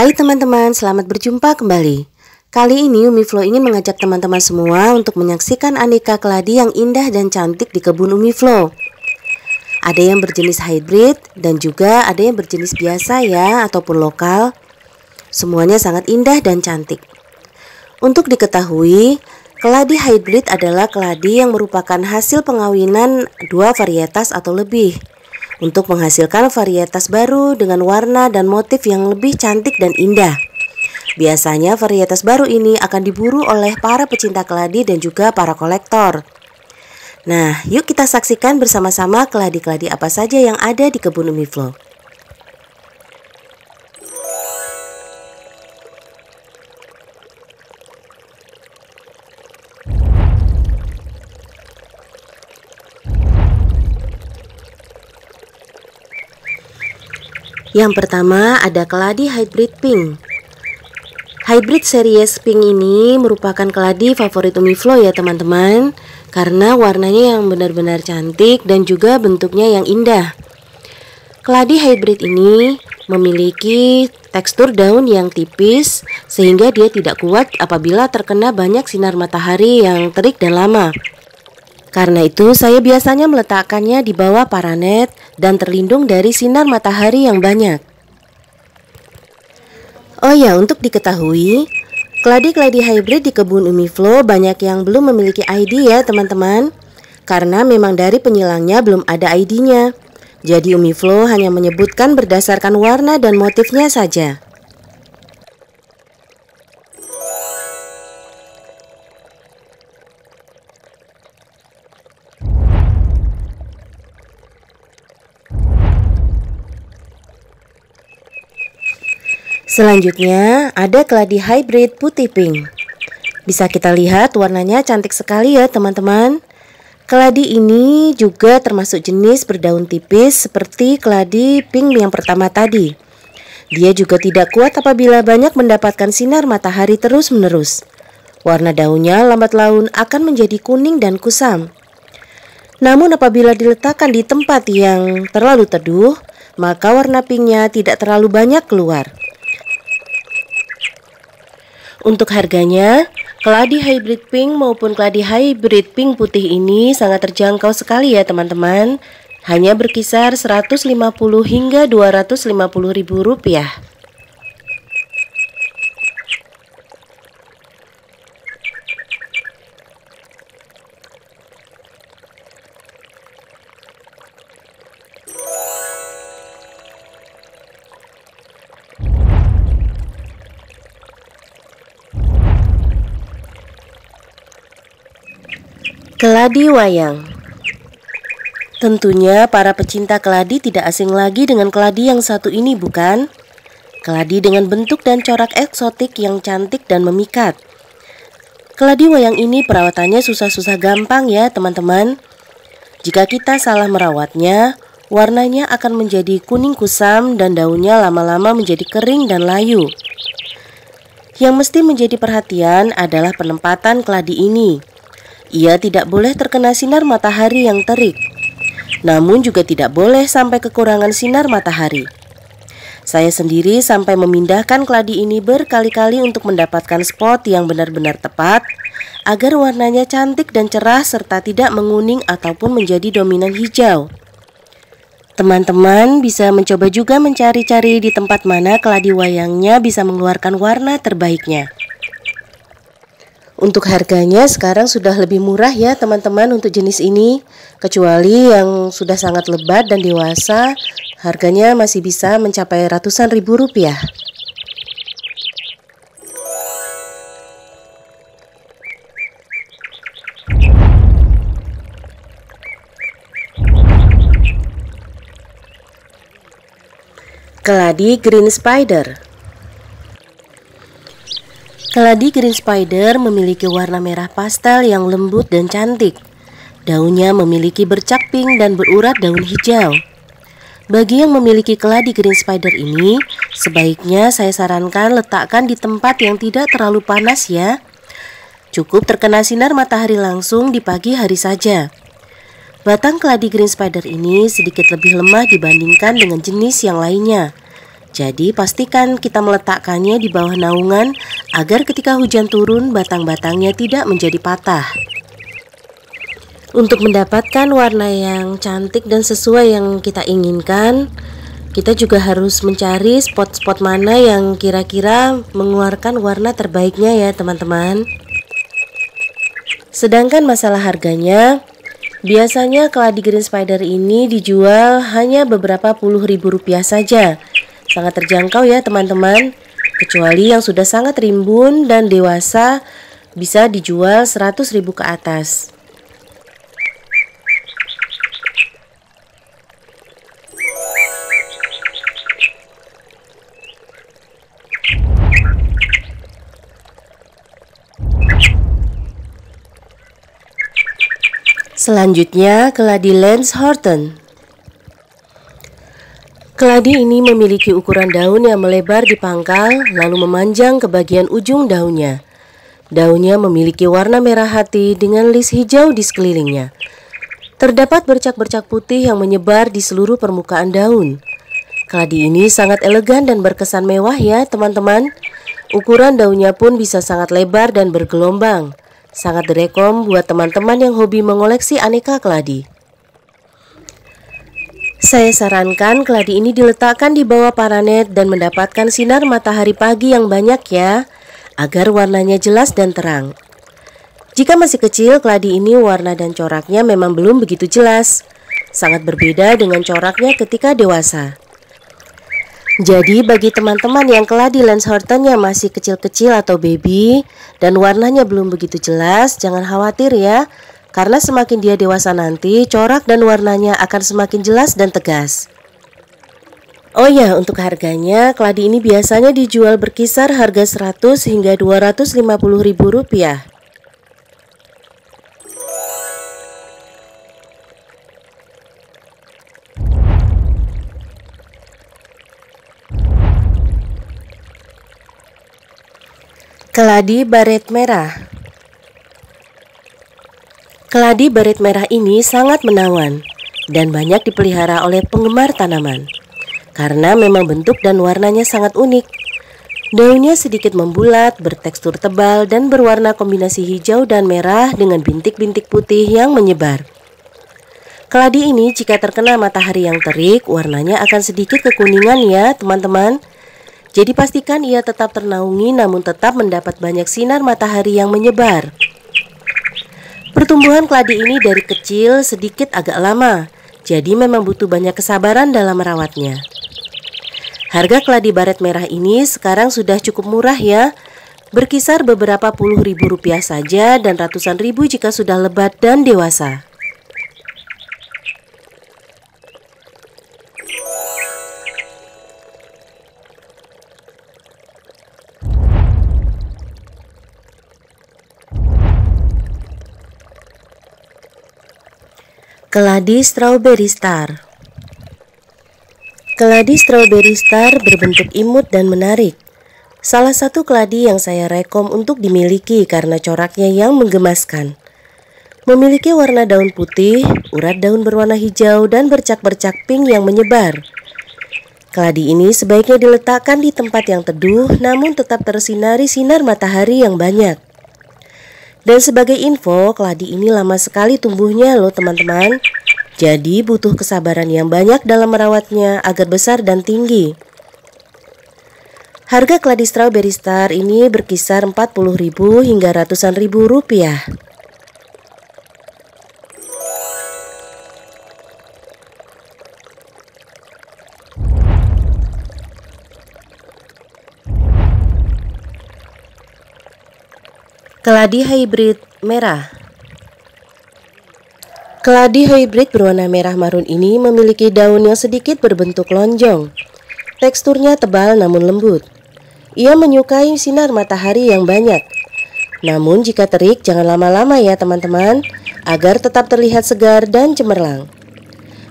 Hai teman-teman, selamat berjumpa kembali. Kali ini Umi Flow ingin mengajak teman-teman semua untuk menyaksikan aneka keladi yang indah dan cantik di kebun Umi Flow. Ada yang berjenis hybrid dan juga ada yang berjenis biasa ya ataupun lokal. Semuanya sangat indah dan cantik. Untuk diketahui, keladi hybrid adalah keladi yang merupakan hasil pengawinan dua varietas atau lebih – untuk menghasilkan varietas baru dengan warna dan motif yang lebih cantik dan indah. Biasanya varietas baru ini akan diburu oleh para pecinta keladi dan juga para kolektor. Nah, yuk kita saksikan bersama-sama keladi-keladi apa saja yang ada di kebun Umiflow. Yang pertama ada keladi hybrid pink. Hybrid series pink ini merupakan keladi favorit umi Umiflo ya teman-teman Karena warnanya yang benar-benar cantik dan juga bentuknya yang indah Keladi hybrid ini memiliki tekstur daun yang tipis sehingga dia tidak kuat apabila terkena banyak sinar matahari yang terik dan lama karena itu, saya biasanya meletakkannya di bawah paranet dan terlindung dari sinar matahari yang banyak. Oh ya, untuk diketahui, keladi-keladi hybrid di kebun Umiflow banyak yang belum memiliki ID ya, teman-teman. Karena memang dari penyilangnya belum ada ID-nya. Jadi Umiflow hanya menyebutkan berdasarkan warna dan motifnya saja. Selanjutnya ada keladi hybrid putih pink. Bisa kita lihat warnanya cantik sekali ya teman-teman. Keladi ini juga termasuk jenis berdaun tipis seperti keladi pink yang pertama tadi. Dia juga tidak kuat apabila banyak mendapatkan sinar matahari terus-menerus. Warna daunnya lambat laun akan menjadi kuning dan kusam. Namun apabila diletakkan di tempat yang terlalu teduh, maka warna pinknya tidak terlalu banyak keluar. Untuk harganya, keladi hybrid pink maupun keladi hybrid pink putih ini sangat terjangkau sekali ya teman-teman. Hanya berkisar 150 hingga 250 ribu rupiah. Keladi Wayang Tentunya para pecinta keladi tidak asing lagi dengan keladi yang satu ini bukan? Keladi dengan bentuk dan corak eksotik yang cantik dan memikat. Keladi wayang ini perawatannya susah-susah gampang ya teman-teman. Jika kita salah merawatnya, warnanya akan menjadi kuning kusam dan daunnya lama-lama menjadi kering dan layu. Yang mesti menjadi perhatian adalah penempatan keladi ini. Ia tidak boleh terkena sinar matahari yang terik, namun juga tidak boleh sampai kekurangan sinar matahari. Saya sendiri sampai memindahkan keladi ini berkali-kali untuk mendapatkan spot yang benar-benar tepat agar warnanya cantik dan cerah serta tidak menguning ataupun menjadi dominan hijau. Teman-teman bisa mencoba juga mencari-cari di tempat mana keladi wayangnya bisa mengeluarkan warna terbaiknya. Untuk harganya sekarang sudah lebih murah ya teman-teman untuk jenis ini Kecuali yang sudah sangat lebat dan dewasa Harganya masih bisa mencapai ratusan ribu rupiah Keladi Green Spider Keladi Green Spider memiliki warna merah pastel yang lembut dan cantik. Daunnya memiliki bercak pink dan berurat daun hijau. Bagi yang memiliki keladi green spider ini, sebaiknya saya sarankan letakkan di tempat yang tidak terlalu panas ya. Cukup terkena sinar matahari langsung di pagi hari saja. Batang keladi green spider ini sedikit lebih lemah dibandingkan dengan jenis yang lainnya. Jadi pastikan kita meletakkannya di bawah naungan agar ketika hujan turun batang-batangnya tidak menjadi patah. Untuk mendapatkan warna yang cantik dan sesuai yang kita inginkan, kita juga harus mencari spot-spot mana yang kira-kira mengeluarkan warna terbaiknya ya teman-teman. Sedangkan masalah harganya, biasanya keladi green spider ini dijual hanya beberapa puluh ribu rupiah saja sangat terjangkau ya teman-teman. Kecuali yang sudah sangat rimbun dan dewasa bisa dijual 100 ribu ke atas. Selanjutnya keladi Lens Lance Horton. Keladi ini memiliki ukuran daun yang melebar di pangkal lalu memanjang ke bagian ujung daunnya. Daunnya memiliki warna merah hati dengan lis hijau di sekelilingnya. Terdapat bercak-bercak putih yang menyebar di seluruh permukaan daun. Keladi ini sangat elegan dan berkesan mewah ya teman-teman. Ukuran daunnya pun bisa sangat lebar dan bergelombang. Sangat direkom buat teman-teman yang hobi mengoleksi aneka keladi. Saya sarankan keladi ini diletakkan di bawah paranet dan mendapatkan sinar matahari pagi yang banyak ya, agar warnanya jelas dan terang. Jika masih kecil, keladi ini warna dan coraknya memang belum begitu jelas. Sangat berbeda dengan coraknya ketika dewasa. Jadi bagi teman-teman yang keladi lens hortonnya masih kecil-kecil atau baby dan warnanya belum begitu jelas, jangan khawatir ya. Karena semakin dia dewasa nanti, corak dan warnanya akan semakin jelas dan tegas. Oh ya, untuk harganya, keladi ini biasanya dijual berkisar harga 100 hingga 250 ribu rupiah. Keladi baret merah Keladi baret merah ini sangat menawan dan banyak dipelihara oleh penggemar tanaman karena memang bentuk dan warnanya sangat unik. Daunnya sedikit membulat, bertekstur tebal dan berwarna kombinasi hijau dan merah dengan bintik-bintik putih yang menyebar. Keladi ini jika terkena matahari yang terik, warnanya akan sedikit kekuningan ya teman-teman. Jadi pastikan ia tetap ternaungi namun tetap mendapat banyak sinar matahari yang menyebar. Pertumbuhan keladi ini dari kecil sedikit agak lama, jadi memang butuh banyak kesabaran dalam merawatnya. Harga keladi baret merah ini sekarang sudah cukup murah ya, berkisar beberapa puluh ribu rupiah saja dan ratusan ribu jika sudah lebat dan dewasa. Keladi Strawberry Star Keladi Strawberry Star berbentuk imut dan menarik. Salah satu keladi yang saya rekom untuk dimiliki karena coraknya yang menggemaskan. Memiliki warna daun putih, urat daun berwarna hijau, dan bercak-bercak pink yang menyebar. Keladi ini sebaiknya diletakkan di tempat yang teduh namun tetap tersinari sinar matahari yang banyak. Dan sebagai info, keladi ini lama sekali tumbuhnya loh teman-teman. Jadi butuh kesabaran yang banyak dalam merawatnya agar besar dan tinggi. Harga keladi strawberry star ini berkisar 40.000 hingga ratusan ribu rupiah. Keladi hybrid merah Keladi hybrid berwarna merah marun ini memiliki daun yang sedikit berbentuk lonjong. Teksturnya tebal namun lembut. Ia menyukai sinar matahari yang banyak. Namun jika terik jangan lama-lama ya teman-teman, agar tetap terlihat segar dan cemerlang.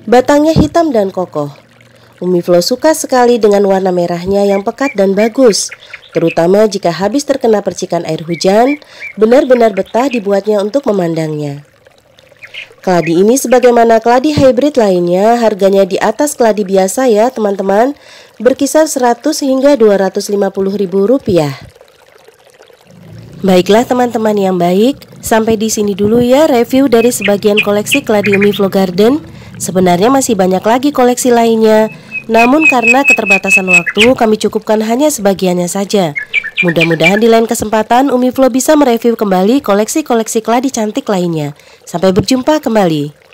Batangnya hitam dan kokoh. Umiflo suka sekali dengan warna merahnya yang pekat dan bagus, terutama jika habis terkena percikan air hujan, benar-benar betah dibuatnya untuk memandangnya. Keladi ini sebagaimana keladi hybrid lainnya, harganya di atas keladi biasa ya teman-teman, berkisar 100 hingga 250 ribu rupiah. Baiklah teman-teman yang baik, sampai di sini dulu ya review dari sebagian koleksi keladi Umi Flow Garden. Sebenarnya masih banyak lagi koleksi lainnya, namun karena keterbatasan waktu, kami cukupkan hanya sebagiannya saja. Mudah-mudahan di lain kesempatan Umi Flo bisa mereview kembali koleksi-koleksi keladi cantik lainnya. Sampai berjumpa kembali.